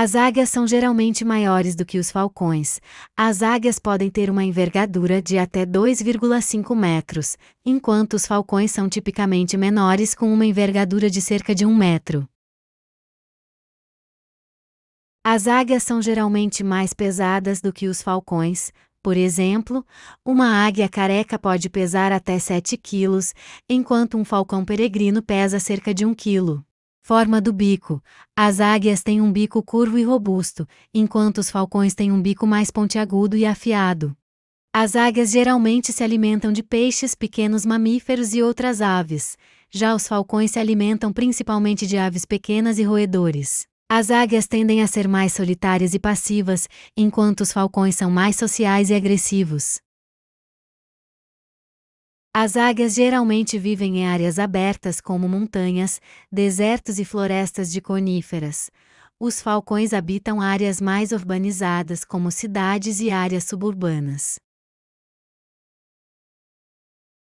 As águias são geralmente maiores do que os falcões. As águias podem ter uma envergadura de até 2,5 metros, enquanto os falcões são tipicamente menores com uma envergadura de cerca de 1 metro. As águias são geralmente mais pesadas do que os falcões. Por exemplo, uma águia careca pode pesar até 7 quilos, enquanto um falcão peregrino pesa cerca de 1 quilo. Forma do bico. As águias têm um bico curvo e robusto, enquanto os falcões têm um bico mais pontiagudo e afiado. As águias geralmente se alimentam de peixes, pequenos mamíferos e outras aves. Já os falcões se alimentam principalmente de aves pequenas e roedores. As águias tendem a ser mais solitárias e passivas, enquanto os falcões são mais sociais e agressivos. As águias geralmente vivem em áreas abertas como montanhas, desertos e florestas de coníferas. Os falcões habitam áreas mais urbanizadas como cidades e áreas suburbanas.